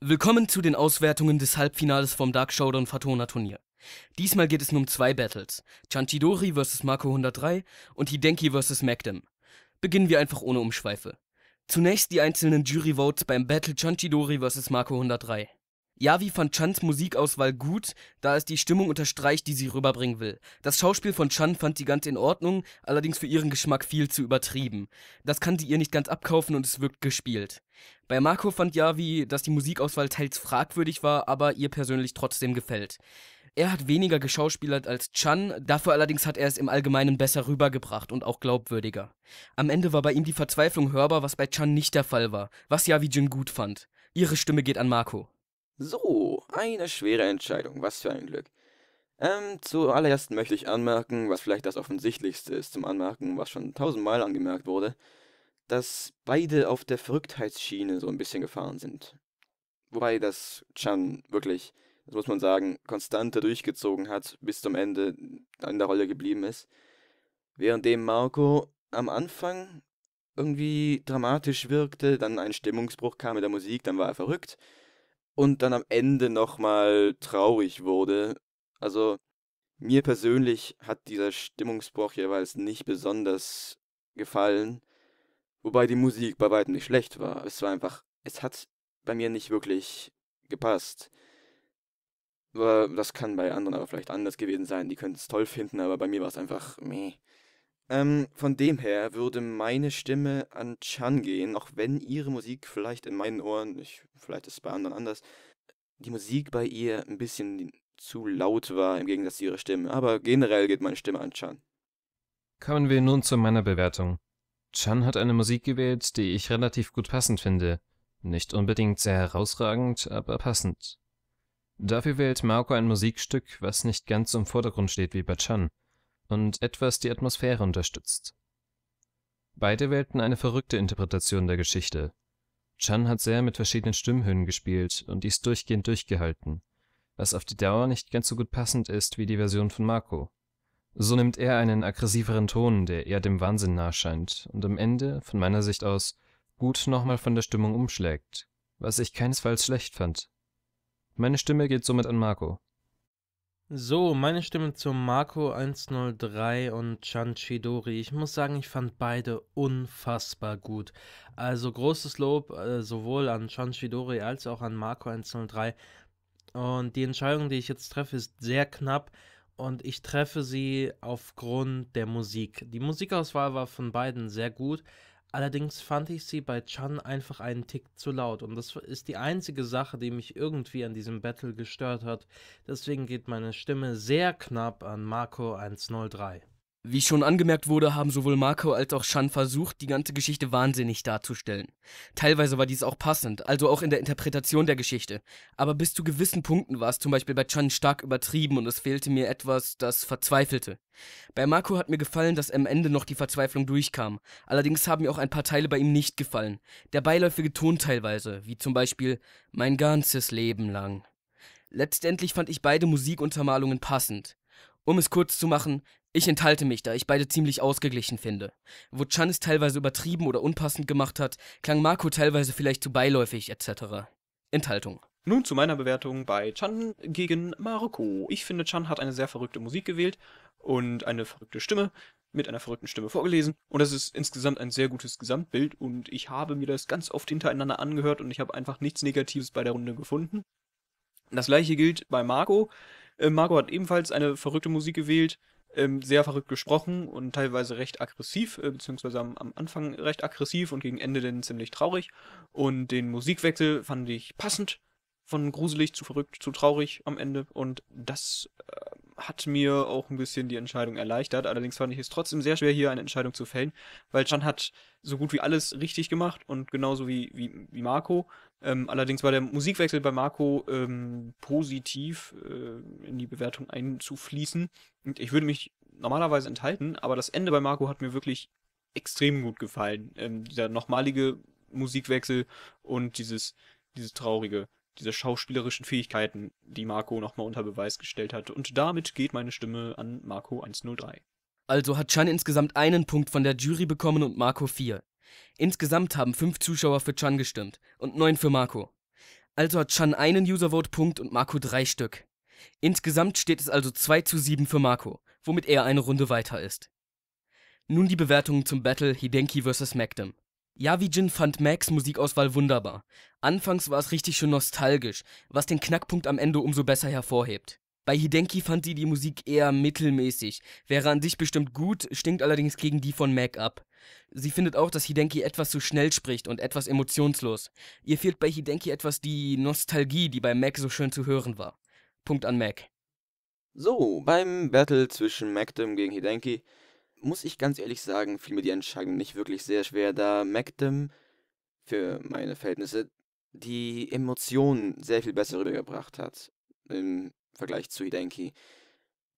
Willkommen zu den Auswertungen des Halbfinales vom Dark Showdown Fatona Turnier. Diesmal geht es nur um zwei Battles, Chanchidori vs. Marco 103 und Hidenki vs. Magnum. Beginnen wir einfach ohne Umschweife. Zunächst die einzelnen Jury-Votes beim Battle Chanchidori vs. Marco 103. Yavi fand Chans Musikauswahl gut, da es die Stimmung unterstreicht, die sie rüberbringen will. Das Schauspiel von Chan fand sie ganz in Ordnung, allerdings für ihren Geschmack viel zu übertrieben. Das kann sie ihr nicht ganz abkaufen und es wirkt gespielt. Bei Marco fand Yavi, dass die Musikauswahl teils fragwürdig war, aber ihr persönlich trotzdem gefällt. Er hat weniger geschauspielert als Chan, dafür allerdings hat er es im Allgemeinen besser rübergebracht und auch glaubwürdiger. Am Ende war bei ihm die Verzweiflung hörbar, was bei Chan nicht der Fall war, was Yavi Jin gut fand. Ihre Stimme geht an Marco. So, eine schwere Entscheidung, was für ein Glück. Ähm, zuallererst möchte ich anmerken, was vielleicht das Offensichtlichste ist zum Anmerken, was schon tausendmal angemerkt wurde, dass beide auf der Verrücktheitsschiene so ein bisschen gefahren sind. Wobei das Chan wirklich, das muss man sagen, konstanter durchgezogen hat, bis zum Ende in der Rolle geblieben ist. Währenddem Marco am Anfang irgendwie dramatisch wirkte, dann ein Stimmungsbruch kam mit der Musik, dann war er verrückt, und dann am Ende nochmal traurig wurde. Also mir persönlich hat dieser Stimmungsbruch jeweils nicht besonders gefallen, wobei die Musik bei weitem nicht schlecht war. Es war einfach, es hat bei mir nicht wirklich gepasst. Aber das kann bei anderen aber vielleicht anders gewesen sein. Die könnten es toll finden, aber bei mir war es einfach meh. Ähm, von dem her würde meine Stimme an Chan gehen, auch wenn ihre Musik vielleicht in meinen Ohren, ich, vielleicht ist es bei anderen anders, die Musik bei ihr ein bisschen zu laut war im Gegensatz zu ihrer Stimme. Aber generell geht meine Stimme an Chan. Kommen wir nun zu meiner Bewertung. Chan hat eine Musik gewählt, die ich relativ gut passend finde. Nicht unbedingt sehr herausragend, aber passend. Dafür wählt Marco ein Musikstück, was nicht ganz im Vordergrund steht wie bei Chan und etwas die Atmosphäre unterstützt. Beide wählten eine verrückte Interpretation der Geschichte. Chan hat sehr mit verschiedenen Stimmhöhen gespielt und dies durchgehend durchgehalten, was auf die Dauer nicht ganz so gut passend ist wie die Version von Marco. So nimmt er einen aggressiveren Ton, der eher dem Wahnsinn nahe scheint und am Ende, von meiner Sicht aus, gut nochmal von der Stimmung umschlägt, was ich keinesfalls schlecht fand. Meine Stimme geht somit an Marco. So, meine Stimme zu Marco 103 und Chan Chidori. Ich muss sagen, ich fand beide unfassbar gut. Also großes Lob äh, sowohl an Chan Chidori als auch an Marco 103. Und die Entscheidung, die ich jetzt treffe, ist sehr knapp und ich treffe sie aufgrund der Musik. Die Musikauswahl war von beiden sehr gut, Allerdings fand ich sie bei Chan einfach einen Tick zu laut und das ist die einzige Sache, die mich irgendwie an diesem Battle gestört hat. Deswegen geht meine Stimme sehr knapp an Marco 103. Wie schon angemerkt wurde, haben sowohl Marco als auch Shan versucht, die ganze Geschichte wahnsinnig darzustellen. Teilweise war dies auch passend, also auch in der Interpretation der Geschichte. Aber bis zu gewissen Punkten war es zum Beispiel bei Chan stark übertrieben und es fehlte mir etwas, das verzweifelte. Bei Marco hat mir gefallen, dass am Ende noch die Verzweiflung durchkam. Allerdings haben mir auch ein paar Teile bei ihm nicht gefallen. Der beiläufige Ton teilweise, wie zum Beispiel mein ganzes Leben lang. Letztendlich fand ich beide Musikuntermalungen passend. Um es kurz zu machen, ich enthalte mich, da ich beide ziemlich ausgeglichen finde. Wo Chan es teilweise übertrieben oder unpassend gemacht hat, klang Marco teilweise vielleicht zu beiläufig etc. Enthaltung. Nun zu meiner Bewertung bei Chan gegen Marco. Ich finde, Chan hat eine sehr verrückte Musik gewählt und eine verrückte Stimme mit einer verrückten Stimme vorgelesen. Und das ist insgesamt ein sehr gutes Gesamtbild und ich habe mir das ganz oft hintereinander angehört und ich habe einfach nichts Negatives bei der Runde gefunden. Das gleiche gilt bei Marco. Äh, Margot hat ebenfalls eine verrückte Musik gewählt, ähm, sehr verrückt gesprochen und teilweise recht aggressiv, äh, beziehungsweise am, am, Anfang recht aggressiv und gegen Ende dann ziemlich traurig. Und den Musikwechsel fand ich passend, von gruselig zu verrückt zu traurig am Ende. Und das äh, hat mir auch ein bisschen die Entscheidung erleichtert. Allerdings fand ich es trotzdem sehr schwer, hier eine Entscheidung zu fällen, weil Chan hat so gut wie alles richtig gemacht und genauso wie, wie, wie Marco. Ähm, allerdings war der Musikwechsel bei Marco ähm, positiv äh, in die Bewertung einzufließen. Und ich würde mich normalerweise enthalten, aber das Ende bei Marco hat mir wirklich extrem gut gefallen. Ähm, dieser nochmalige Musikwechsel und dieses, dieses traurige diese schauspielerischen Fähigkeiten, die Marco nochmal unter Beweis gestellt hat. Und damit geht meine Stimme an Marco 103. Also hat Chan insgesamt einen Punkt von der Jury bekommen und Marco vier. Insgesamt haben fünf Zuschauer für Chan gestimmt und neun für Marco. Also hat Chan einen user vote punkt und Marco drei Stück. Insgesamt steht es also 2 zu 7 für Marco, womit er eine Runde weiter ist. Nun die Bewertungen zum Battle Hidenki vs. Magnum. Yavijin fand Mags Musikauswahl wunderbar. Anfangs war es richtig schön nostalgisch, was den Knackpunkt am Ende umso besser hervorhebt. Bei Hidenki fand sie die Musik eher mittelmäßig, wäre an sich bestimmt gut, stinkt allerdings gegen die von Mac ab. Sie findet auch, dass Hidenki etwas zu schnell spricht und etwas emotionslos. Ihr fehlt bei Hidenki etwas die Nostalgie, die bei Mac so schön zu hören war. Punkt an Mac. So, beim Battle zwischen Magnum gegen Hidenki muss ich ganz ehrlich sagen, fiel mir die Entscheidung nicht wirklich sehr schwer, da Magnum für meine Verhältnisse die Emotionen sehr viel besser rübergebracht hat im Vergleich zu Hidenki.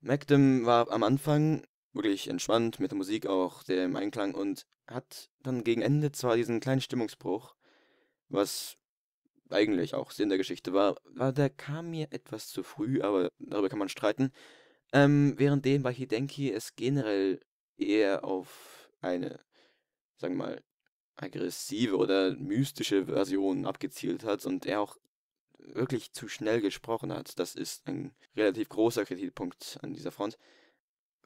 Magnum war am Anfang wirklich entspannt, mit der Musik auch sehr im Einklang und hat dann gegen Ende zwar diesen kleinen Stimmungsbruch, was eigentlich auch Sinn der Geschichte war, war der kam mir etwas zu früh, aber darüber kann man streiten. Ähm, währenddem bei Hidenki es generell eher auf eine, sagen wir mal, aggressive oder mystische Version abgezielt hat und er auch wirklich zu schnell gesprochen hat. Das ist ein relativ großer Kritikpunkt an dieser Front.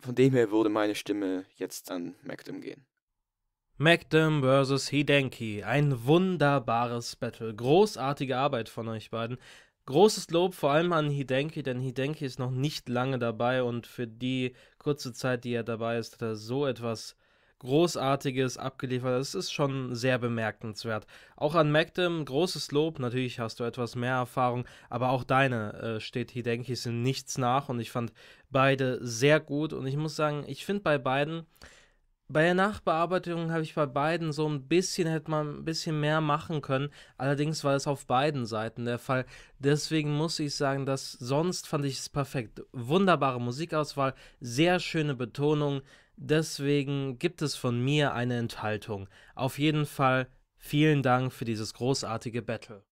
Von dem her würde meine Stimme jetzt an Macdam gehen. Macdam vs. Hidenki, ein wunderbares Battle. Großartige Arbeit von euch beiden großes Lob vor allem an Hidenki, denn Hidenki ist noch nicht lange dabei und für die kurze Zeit, die er dabei ist, hat er so etwas Großartiges abgeliefert. Das ist schon sehr bemerkenswert. Auch an Magnum großes Lob. Natürlich hast du etwas mehr Erfahrung, aber auch deine äh, steht Hidenki in nichts nach und ich fand beide sehr gut und ich muss sagen, ich finde bei beiden bei der Nachbearbeitung habe ich bei beiden so ein bisschen, hätte man ein bisschen mehr machen können. Allerdings war es auf beiden Seiten der Fall. Deswegen muss ich sagen, dass sonst fand ich es perfekt. Wunderbare Musikauswahl, sehr schöne Betonung. Deswegen gibt es von mir eine Enthaltung. Auf jeden Fall vielen Dank für dieses großartige Battle.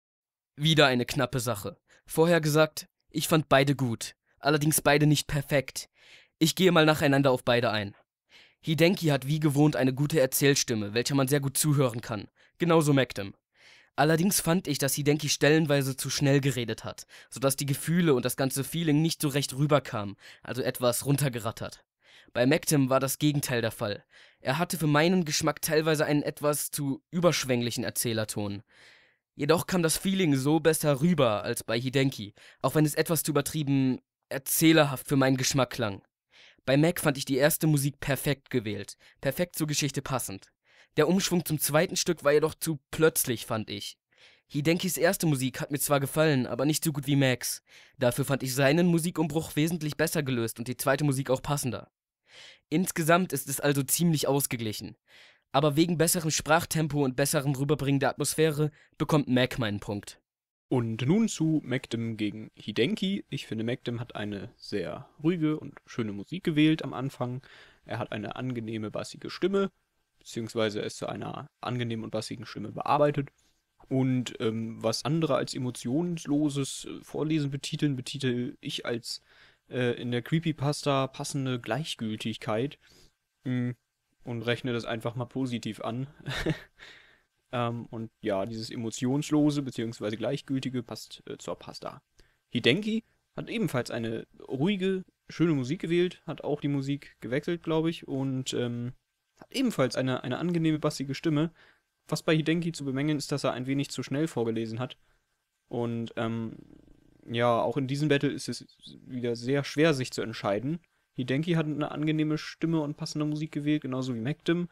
Wieder eine knappe Sache. Vorher gesagt, ich fand beide gut. Allerdings beide nicht perfekt. Ich gehe mal nacheinander auf beide ein. Hidenki hat wie gewohnt eine gute Erzählstimme, welcher man sehr gut zuhören kann. Genauso Magnum. Allerdings fand ich, dass Hidenki stellenweise zu schnell geredet hat, sodass die Gefühle und das ganze Feeling nicht so recht rüberkamen, also etwas runtergerattert. Bei Mektim war das Gegenteil der Fall. Er hatte für meinen Geschmack teilweise einen etwas zu überschwänglichen Erzählerton. Jedoch kam das Feeling so besser rüber als bei Hidenki, auch wenn es etwas zu übertrieben erzählerhaft für meinen Geschmack klang. Bei Mac fand ich die erste Musik perfekt gewählt, perfekt zur Geschichte passend. Der Umschwung zum zweiten Stück war jedoch zu plötzlich, fand ich. Hidenkis erste Musik hat mir zwar gefallen, aber nicht so gut wie Macs. Dafür fand ich seinen Musikumbruch wesentlich besser gelöst und die zweite Musik auch passender. Insgesamt ist es also ziemlich ausgeglichen. Aber wegen besserem Sprachtempo und besserem Rüberbringen der Atmosphäre bekommt Mac meinen Punkt. Und nun zu Mekdem gegen Hidenki. Ich finde, Mekdem hat eine sehr ruhige und schöne Musik gewählt am Anfang. Er hat eine angenehme bassige Stimme, beziehungsweise er ist zu einer angenehmen und bassigen Stimme bearbeitet. Und ähm, was andere als emotionsloses äh, Vorlesen betiteln, betitel ich als äh, in der Creepypasta passende Gleichgültigkeit. Hm, und rechne das einfach mal positiv an. Ähm, und ja, dieses emotionslose bzw. gleichgültige passt äh, zur Pasta. Hidenki hat ebenfalls eine ruhige, schöne Musik gewählt, hat auch die Musik gewechselt, glaube ich, und ähm, hat ebenfalls eine, eine angenehme bassige Stimme. Was bei Hidenki zu bemängeln ist, dass er ein wenig zu schnell vorgelesen hat. Und ähm, ja, auch in diesem Battle ist es wieder sehr schwer, sich zu entscheiden. Hidenki hat eine angenehme Stimme und passende Musik gewählt, genauso wie Mektim.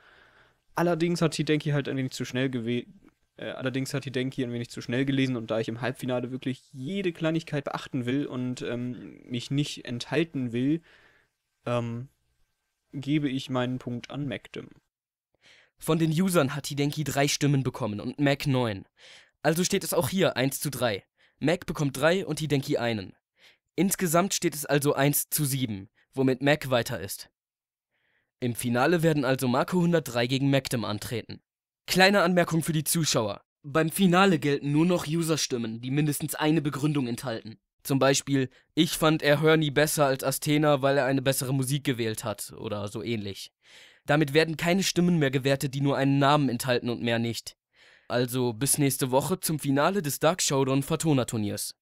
Allerdings hat Hidenki halt ein wenig zu schnell gewesen. Äh, allerdings hat Hidenki ein wenig zu schnell gelesen und da ich im Halbfinale wirklich jede Kleinigkeit beachten will und ähm, mich nicht enthalten will, ähm, gebe ich meinen Punkt an MacDim. Von den Usern hat Hidenki drei Stimmen bekommen und Mac neun. Also steht es auch hier 1 zu 3. Mac bekommt 3 und Hidenki einen. Insgesamt steht es also 1 zu 7, womit Mac weiter ist. Im Finale werden also Marco 103 gegen Magnum antreten. Kleine Anmerkung für die Zuschauer. Beim Finale gelten nur noch User-Stimmen, die mindestens eine Begründung enthalten. Zum Beispiel, ich fand Erhörny besser als Athena, weil er eine bessere Musik gewählt hat oder so ähnlich. Damit werden keine Stimmen mehr gewertet, die nur einen Namen enthalten und mehr nicht. Also bis nächste Woche zum Finale des Dark Showdown Fatona Turniers.